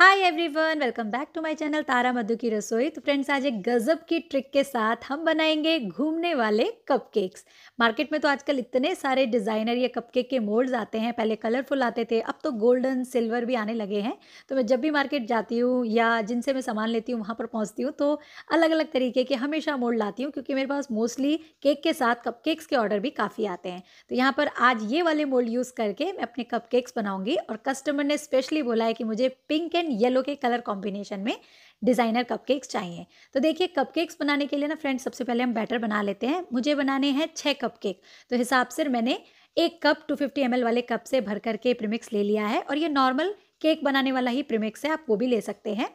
hi everyone welcome back to my channel Tara Madhu की रसोई तो फ्रेंड्स आज एक गज़ब की ट्रिक के साथ हम बनाएंगे घूमने वाले कपकेक्स मार्केट में तो आजकल इतने सारे डिज़ाइनर या कपकेक के मोल्ड्स आते हैं पहले कलरफुल आते थे अब तो गोल्डन सिल्वर भी आने लगे हैं तो मैं जब भी मार्केट जाती हूँ या जिनसे मैं सामान लेती हूँ वहाँ पर पहुँचती हूँ तो अलग अलग तरीके के हमेशा मोल्ड लाती हूँ क्योंकि मेरे पास मोस्टली केक के साथ कप के ऑर्डर भी काफ़ी आते हैं तो यहाँ पर आज ये वाले मोल्ड यूज़ करके मैं अपने कप बनाऊँगी और कस्टमर ने स्पेशली बोला है कि मुझे पिंक एंड एंड येलो के कलर कॉम्बिनेशन में डिज़ाइनर कपकेक्स चाहिए तो देखिए कपकेक्स बनाने के लिए ना फ्रेंड्स सबसे पहले हम बैटर बना लेते हैं मुझे बनाने हैं छः कपकेक तो हिसाब से मैंने एक कप 250 फिफ्टी वाले कप से भर करके प्रीमिक्स ले लिया है और ये नॉर्मल केक बनाने वाला ही प्रीमिक्स है आप वो भी ले सकते हैं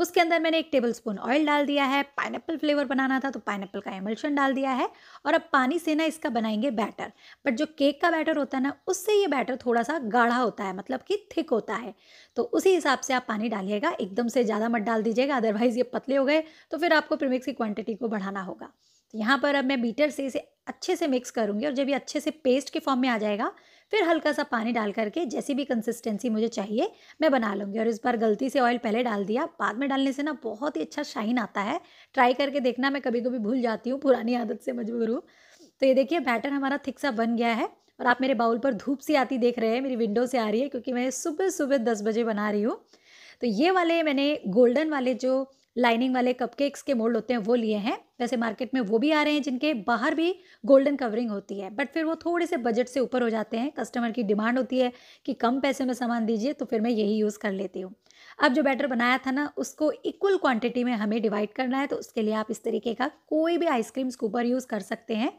उसके अंदर मैंने एक टेबल स्पून ऑयल डाल दिया है पाइनएप्पल फ्लेवर बनाना था तो पाइनएप्पल का एमल्शन डाल दिया है और अब पानी से ना इसका बनाएंगे बैटर बट जो केक का बैटर होता है ना उससे ये बैटर थोड़ा सा गाढ़ा होता है मतलब कि थिक होता है तो उसी हिसाब से आप पानी डालिएगा एकदम से ज़्यादा मत डाल दीजिएगा अदरवाइज़ ये पतले हो गए तो फिर आपको प्रीमिक्स की क्वांटिटी को बढ़ाना होगा तो यहाँ पर अब मैं बीटर से इसे अच्छे से मिक्स करूँगी और जब ये अच्छे से पेस्ट के फॉर्म में आ जाएगा फिर हल्का सा पानी डाल करके जैसी भी कंसिस्टेंसी मुझे चाहिए मैं बना लूँगी और इस बार गलती से ऑयल पहले डाल दिया बाद में डालने से ना बहुत ही अच्छा शाइन आता है ट्राई करके देखना मैं कभी कभी भूल जाती हूँ पुरानी आदत से मजबूर हूँ तो ये देखिए बैटर हमारा थिक सा बन गया है और आप मेरे बाउल पर धूप सी आती देख रहे हैं मेरी विंडो से आ रही है क्योंकि मैं सुबह सुबह दस बजे बना रही हूँ तो ये वाले मैंने गोल्डन वाले जो लाइनिंग वाले कपकेक्स के मोल्ड होते हैं वो लिए हैं वैसे मार्केट में वो भी आ रहे हैं जिनके बाहर भी गोल्डन कवरिंग होती है बट फिर वो थोड़े से बजट से ऊपर हो जाते हैं कस्टमर की डिमांड होती है कि कम पैसे में सामान दीजिए तो फिर मैं यही यूज़ कर लेती हूँ अब जो बैटर बनाया था ना उसको इक्वल क्वांटिटी में हमें डिवाइड करना है तो उसके लिए आप इस तरीके का कोई भी आइसक्रीम स्कूपर यूज़ कर सकते हैं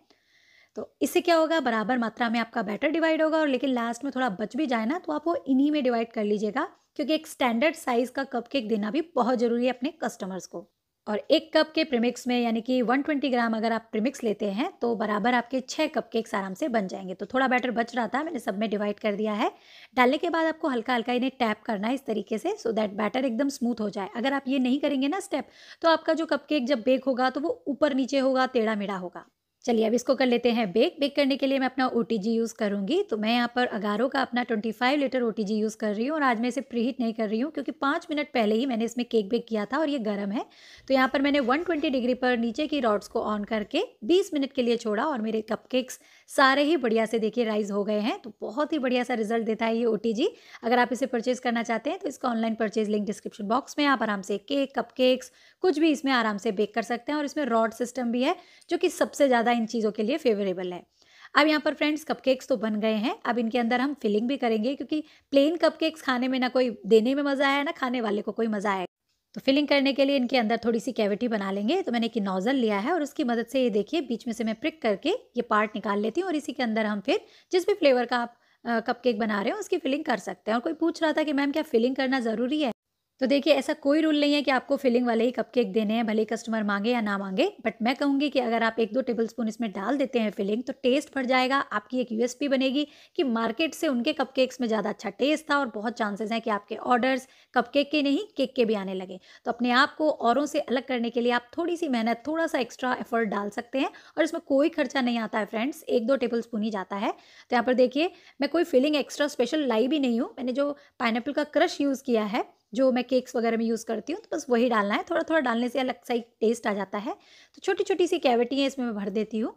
तो इससे क्या होगा बराबर मात्रा में आपका बैटर डिवाइड होगा और लेकिन लास्ट में थोड़ा बच भी जाए ना तो आप वो इन्हीं में डिवाइड कर लीजिएगा क्योंकि एक स्टैंडर्ड साइज का कप केक देना भी बहुत ज़रूरी है अपने कस्टमर्स को और एक कप के प्रीमिक्स में यानी कि 120 ग्राम अगर आप प्रीमिक्स लेते हैं तो बराबर आपके छः कप केक्स आराम से बन जाएंगे तो थोड़ा बैटर बच रहा था मैंने सब में डिवाइड कर दिया है डालने के बाद आपको हल्का हल्का इन्हें टैप करना है इस तरीके से सो दैट बैटर एकदम स्मूथ हो जाए अगर आप ये नहीं करेंगे ना स्टेप तो आपका जो कप केक जब बेक होगा तो वो ऊपर नीचे होगा टेढ़ा मेढ़ा होगा चलिए अब इसको कर लेते हैं बेक बेक करने के लिए मैं अपना ओ यूज़ करूँगी तो मैं यहाँ पर अगारो का अपना 25 लीटर ओ यूज़ कर रही हूँ और आज मैं इसे प्रीहीट नहीं कर रही हूँ क्योंकि पाँच मिनट पहले ही मैंने इसमें केक बेक किया था और ये गर्म है तो यहाँ पर मैंने 120 डिग्री पर नीचे की रॉड्स को ऑन करके बीस मिनट के लिए छोड़ा और मेरे कप सारे ही बढ़िया से देखिए राइज हो गए हैं तो बहुत ही बढ़िया सा रिजल्ट देता है ये ओ अगर आप इसे परचेज़ करना चाहते हैं तो इसका online purchase link description box में आप आराम से केक कप कुछ भी इसमें आराम से बेक कर सकते हैं और इसमें रॉड सिस्टम भी है जो कि सबसे ज़्यादा इन चीज़ों के लिए फेवरेबल है अब यहाँ पर फ्रेंड्स कपकेक्स तो बन गए हैं अब इनके अंदर हम फिलिंग भी करेंगे क्योंकि प्लेन कपकेक्स खाने में ना कोई देने में मज़ा आया ना खाने वाले को कोई मज़ा आएगा तो फिलिंग करने के लिए इनके अंदर थोड़ी सी कैविटी बना लेंगे तो मैंने एक नोज़ल लिया है और उसकी मदद से ये देखिए बीच में से मैं प्रिक करके ये पार्ट निकाल लेती हूँ और इसी के अंदर हम फिर जिस भी फ्लेवर का आप कपकेक बना रहे हो उसकी फिलिंग कर सकते हैं और कोई पूछ रहा था कि मैम क्या फिलिंग करना ज़रूरी है तो देखिए ऐसा कोई रूल नहीं है कि आपको फिलिंग वाले ही कपकेक देने हैं भले कस्टमर मांगे या ना मांगे बट मैं कहूँगी कि अगर आप एक दो टेबल स्पून इसमें डाल देते हैं फिलिंग तो टेस्ट बढ़ जाएगा आपकी एक यूएसपी बनेगी कि मार्केट से उनके कपकेक्स में ज़्यादा अच्छा टेस्ट था और बहुत चांसेस हैं कि आपके ऑर्डर्स कपकेक के नहीं केक के भी आने लगे तो अपने आप को औरों से अलग करने के लिए आप थोड़ी सी मेहनत थोड़ा सा एक्स्ट्रा एफर्ट डाल सकते हैं और इसमें कोई खर्चा नहीं आता है फ्रेंड्स एक दो टेबल स्पून ही जाता है तो यहाँ पर देखिए मैं कोई फिलिंग एक्स्ट्रा स्पेशल लाई भी नहीं हूँ मैंने जो पाइनएप्पल का क्रश यूज़ किया है जो मैं केक्स वगैरह में यूज़ करती हूँ तो बस वही डालना है थोड़ा थोड़ा डालने से अलग सा ही टेस्ट आ जाता है तो छोटी छोटी सी कैविटी है इसमें मैं भर देती हूँ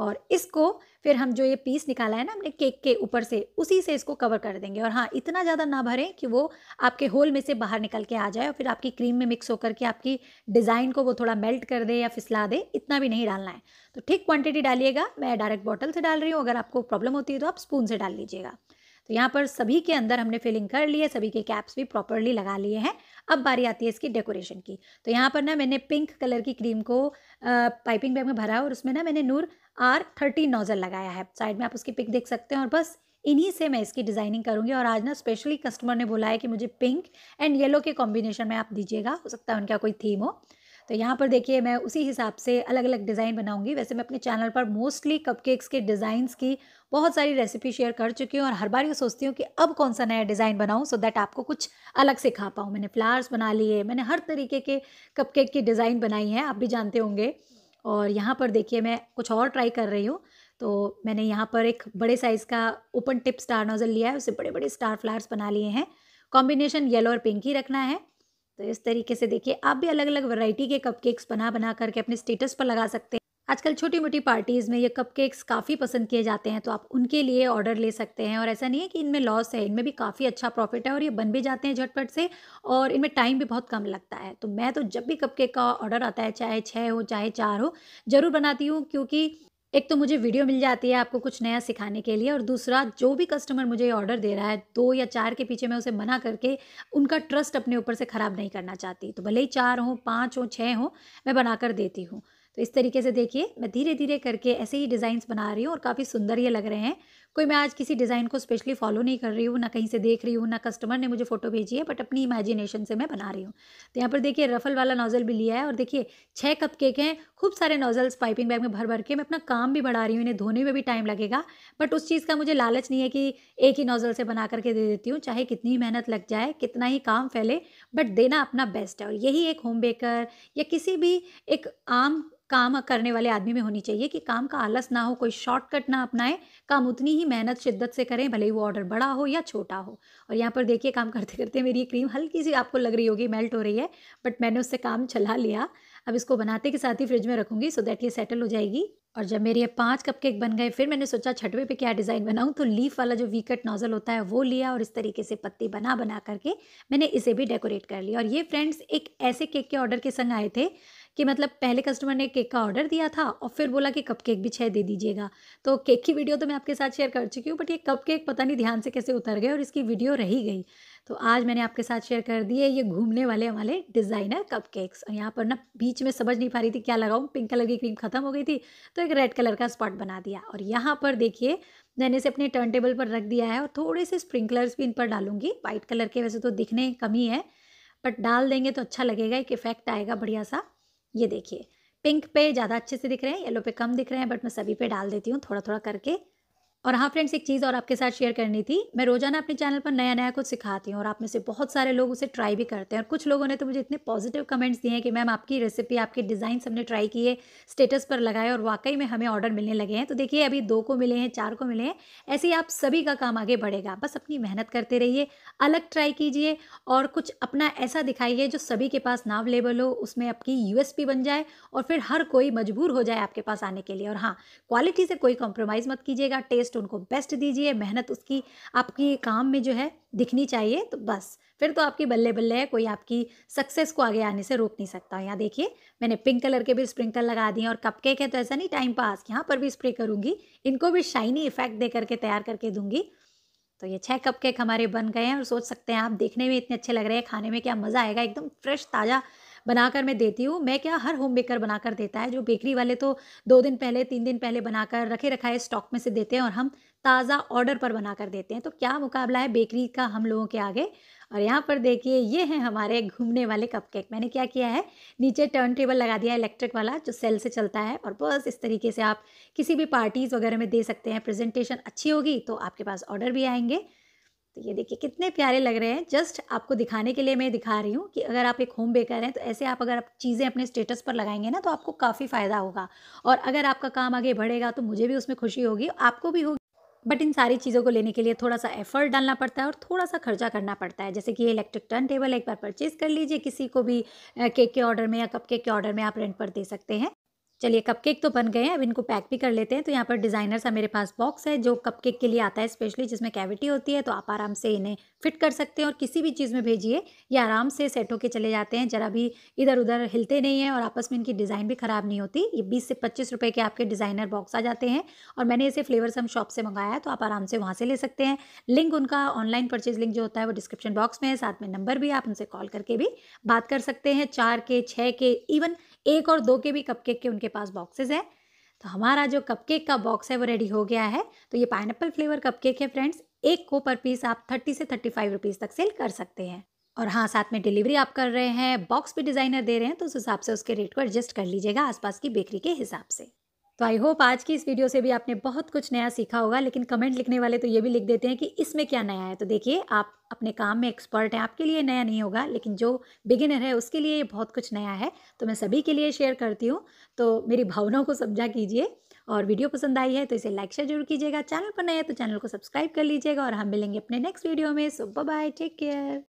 और इसको फिर हम जो ये पीस निकाला है ना हमने केक के ऊपर से उसी से इसको कवर कर देंगे और हाँ इतना ज़्यादा ना भरें कि वो आपके होल में से बाहर निकल के आ जाए और फिर आपकी क्रीम में मिक्स होकर के आपकी डिज़ाइन को वो थोड़ा मेल्ट कर दे या फिसला दे इतना भी नहीं डालना है तो ठीक क्वांटिटी डालिएगा मैं डायरेक्ट बॉटल से डाल रही हूँ अगर आपको प्रॉब्लम होती है तो आप स्पून से डाल लीजिएगा तो यहाँ पर सभी के अंदर हमने फिलिंग कर ली है सभी के कैप्स भी प्रॉपरली लगा लिए हैं अब बारी आती है इसकी डेकोरेशन की तो यहाँ पर ना मैंने पिंक कलर की क्रीम को पाइपिंग बैग में भरा और उसमें ना मैंने नूर आर थर्टी नोजल लगाया है साइड में आप उसकी पिक देख सकते हैं और बस इन्हीं से मैं इसकी डिज़ाइनिंग करूंगी और आज ना स्पेशली कस्टमर ने बोला है कि मुझे पिंक एंड येलो के कॉम्बिनेशन में आप दीजिएगा हो सकता है उनका कोई थीम हो तो यहाँ पर देखिए मैं उसी हिसाब से अलग अलग डिज़ाइन बनाऊंगी वैसे मैं अपने चैनल पर मोस्टली कपकेक्स के डिज़ाइंस की बहुत सारी रेसिपी शेयर कर चुकी हूँ और हर बार ये सोचती हूँ कि अब कौन सा नया डिज़ाइन बनाऊँ सो दैट आपको कुछ अलग सिखा पाऊँ मैंने फ्लावर्स बना लिए मैंने हर तरीके के कप की डिज़ाइन बनाई हैं आप भी जानते होंगे और यहाँ पर देखिए मैं कुछ और ट्राई कर रही हूँ तो मैंने यहाँ पर एक बड़े साइज़ का ओपन टिप स्टार नोज़ल लिया है उसे बड़े बड़े स्टार फ्लावर्स बना लिए हैं कॉम्बिनेशन येलो और पिंक ही रखना है तो इस तरीके से देखिए आप भी अलग अलग वैरायटी के कपकेक्स बना बना करके अपने स्टेटस पर लगा सकते हैं आजकल छोटी मोटी पार्टीज़ में ये कपकेक्स काफ़ी पसंद किए जाते हैं तो आप उनके लिए ऑर्डर ले सकते हैं और ऐसा नहीं है कि इनमें लॉस है इनमें भी काफ़ी अच्छा प्रॉफिट है और ये बन भी जाते हैं झटपट से और इनमें टाइम भी बहुत कम लगता है तो मैं तो जब भी कपकेक का ऑर्डर आता है चाहे छः हो चाहे चार हो ज़रूर बनाती हूँ क्योंकि एक तो मुझे वीडियो मिल जाती है आपको कुछ नया सिखाने के लिए और दूसरा जो भी कस्टमर मुझे ऑर्डर दे रहा है दो या चार के पीछे मैं उसे मना करके उनका ट्रस्ट अपने ऊपर से ख़राब नहीं करना चाहती तो भले ही चार हों पाँच हों छः हों मैं बनाकर देती हूँ तो इस तरीके से देखिए मैं धीरे धीरे करके ऐसे ही डिज़ाइंस बना रही हूँ और काफ़ी सुंदर ये लग रहे हैं कोई मैं आज किसी डिज़ाइन को स्पेशली फॉलो नहीं कर रही हूँ ना कहीं से देख रही हूँ ना कस्टमर ने मुझे फोटो भेजी है बट अपनी इमेजिनेशन से मैं बना रही हूँ तो यहाँ पर देखिए रफल वाला नोज़ल भी लिया है और देखिए छः कप केक हैं खूब सारे नोज़ल्स पाइपिंग बैग में भर भर के मैं अपना काम भी बढ़ा रही हूँ इन्हें धोने में भी टाइम लगेगा बट उस चीज़ का मुझे लालच नहीं है कि एक ही नोज़ल से बना करके दे देती हूँ चाहे कितनी मेहनत लग जाए कितना ही काम फैले बट देना अपना बेस्ट है और यही एक होम बेकर या किसी भी एक आम काम करने वाले आदमी में होनी चाहिए कि काम का आलस ना हो कोई शॉर्टकट ना अपनाए काम उतनी ही मेहनत शिद्दत से करें भले ही वो ऑर्डर बड़ा हो या छोटा हो और यहाँ पर देखिए काम करते करते मेरी ये क्रीम हल्की सी आपको लग रही होगी मेल्ट हो रही है बट मैंने उससे काम चला लिया अब इसको बनाते के साथ ही फ्रिज में रखूंगी सो दैट ये सेटल हो जाएगी और जब मेरे ये पाँच कप केक बन गए फिर मैंने सोचा छठवे पे क्या डिज़ाइन बनाऊँ तो लीफ वाला जो वी कट नोज़ल होता है वो लिया और इस तरीके से पत्ती बना बना करके मैंने इसे भी डेकोरेट कर लिया और ये फ्रेंड्स एक ऐसे केक के ऑर्डर के संग आए थे कि मतलब पहले कस्टमर ने केक का ऑर्डर दिया था और फिर बोला कि कप केक भी छः दे दीजिएगा तो केक की वीडियो तो मैं आपके साथ शेयर कर चुकी हूँ बट ये कप केक पता नहीं ध्यान से कैसे उतर गए और इसकी वीडियो रही गई तो आज मैंने आपके साथ शेयर कर दिए ये घूमने वाले हमारे डिज़ाइनर कप केक्स और यहाँ पर ना बीच में समझ नहीं पा रही थी क्या लगाऊँ पिंक कलर की क्रीम ख़त्म हो गई थी तो एक रेड कलर का स्पॉट बना दिया और यहाँ पर देखिए मैंने इसे अपने टर्न टेबल पर रख दिया है और थोड़े से स्प्रिंकलर्स भी इन पर डालूंगी वाइट कलर के वैसे तो दिखने कमी है बट डाल देंगे तो अच्छा लगेगा एक इफेक्ट आएगा बढ़िया सा ये देखिए पिंक पे ज़्यादा अच्छे से दिख रहे हैं येलो पे कम दिख रहे हैं बट मैं सभी पे डाल देती हूँ थोड़ा थोड़ा करके और हाँ फ्रेंड्स एक चीज़ और आपके साथ शेयर करनी थी मैं रोजाना अपने चैनल पर नया नया कुछ सिखाती हूँ और आप में से बहुत सारे लोग उसे ट्राई भी करते हैं और कुछ लोगों ने तो मुझे इतने पॉजिटिव कमेंट्स दिए हैं कि मैम आपकी रेसिपी आपके डिज़ाइन हमने ट्राई किए स्टेटस पर लगाए और वाकई में हमें ऑर्डर मिलने लगे हैं तो देखिए अभी दो को मिले हैं चार को मिले हैं ऐसे ही आप सभी का काम आगे बढ़ेगा बस अपनी मेहनत करते रहिए अलग ट्राई कीजिए और कुछ अपना ऐसा दिखाइए जो सभी के पास नाव लेबल हो उसमें आपकी यू बन जाए और फिर हर कोई मजबूर हो जाए आपके पास आने के लिए और हाँ क्वालिटी से कोई कॉम्प्रोमाइज़ मत कीजिएगा टेस्ट बेस्ट उनको बेस्ट दीजिए मेहनत उसकी आपकी काम में जो है दिखनी चाहिए तो बस फिर तो आपकी बल्ले बल्ले है कोई आपकी सक्सेस को आगे आने से रोक नहीं सकता यहाँ देखिए मैंने पिंक कलर के भी स्प्रिंकल लगा दिए और कपकेक है तो ऐसा नहीं टाइम पास यहाँ पर भी स्प्रे करूँगी इनको भी शाइनी इफेक्ट दे करके तैयार करके दूंगी तो ये छः कप केक हमारे बन गए हैं और सोच सकते हैं आप देखने में इतने अच्छे लग रहे हैं खाने में क्या मज़ा आएगा एकदम फ्रेश ताज़ा बनाकर मैं देती हूँ मैं क्या हर होम बेकर बनाकर देता है जो बेकरी वाले तो दो दिन पहले तीन दिन पहले बनाकर रखे रखाए स्टॉक में से देते हैं और हम ताज़ा ऑर्डर पर बनाकर देते हैं तो क्या मुकाबला है बेकरी का हम लोगों के आगे और यहाँ पर देखिए ये हैं हमारे घूमने वाले कपकेक मैंने क्या किया है नीचे टर्न टेबल लगा दिया है इलेक्ट्रिक वाला जो सेल से चलता है और बस इस तरीके से आप किसी भी पार्टीज़ वगैरह में दे सकते हैं प्रेजेंटेशन अच्छी होगी तो आपके पास ऑर्डर भी आएंगे तो ये देखिए कितने प्यारे लग रहे हैं जस्ट आपको दिखाने के लिए मैं दिखा रही हूँ कि अगर आप एक होम बेकर हैं तो ऐसे आप अगर आप चीज़ें अपने स्टेटस पर लगाएंगे ना तो आपको काफ़ी फ़ायदा होगा और अगर आपका काम आगे बढ़ेगा तो मुझे भी उसमें खुशी होगी आपको भी होगी बट इन सारी चीज़ों को लेने के लिए थोड़ा सा एफर्ट डालना पड़ता है और थोड़ा सा खर्चा करना पड़ता है जैसे कि ये इलेक्ट्रिक टर्न टेबल एक बार परचेज़ कर लीजिए किसी को भी केक के ऑर्डर में या कप केक के ऑर्डर में आप रेंट पर दे सकते हैं चलिए कपकेक तो बन गए हैं अब इनको पैक भी कर लेते हैं तो यहाँ पर डिज़ाइनर सा मेरे पास बॉक्स है जो कपकेक के लिए आता है स्पेशली जिसमें कैविटी होती है तो आप आराम से इन्हें फिट कर सकते हैं और किसी भी चीज़ में भेजिए ये आराम से सेट होकर चले जाते हैं ज़रा भी इधर उधर हिलते नहीं हैं और आपस में इनकी डिज़ाइन भी ख़राब नहीं होती ये बीस से पच्चीस रुपये के आपके डिज़ाइनर बॉक्स आ जाते हैं और मैंने इसे फ्लेवर सम शॉप से मंगाया है तो आप आराम से वहाँ से ले सकते हैं लिंक उनका ऑनलाइन परचेज लिंक जो होता है वो डिस्क्रिप्शन बॉक्स में है साथ में नंबर भी आप उनसे कॉल करके भी बात कर सकते हैं चार के छः के इवन एक और दो के भी कपकेक के उनके पास बॉक्सेज है तो हमारा जो कपकेक का बॉक्स है वो रेडी हो गया है तो ये पाइन फ्लेवर कपकेक है फ्रेंड्स एक को पर पीस आप थर्टी से थर्टी फाइव रुपीज़ तक सेल कर सकते हैं और हाँ साथ में डिलीवरी आप कर रहे हैं बॉक्स भी डिज़ाइनर दे रहे हैं तो उस हिसाब से उसके रेट को एडजस्ट कर लीजिएगा आसपास की बेकरी के हिसाब से तो आई होप आज की इस वीडियो से भी आपने बहुत कुछ नया सीखा होगा लेकिन कमेंट लिखने वाले तो ये भी लिख देते हैं कि इसमें क्या नया है तो देखिए आप अपने काम में एक्सपर्ट हैं आपके लिए नया नहीं होगा लेकिन जो बिगिनर है उसके लिए ये बहुत कुछ नया है तो मैं सभी के लिए शेयर करती हूँ तो मेरी भावनाओं को समझा कीजिए और वीडियो पसंद आई है तो इसे लाइक शेयर जरूर कीजिएगा चैनल पर नए है तो चैनल को सब्सक्राइब कर लीजिएगा और हम मिलेंगे अपने नेक्स्ट वीडियो में सो बाय टेक केयर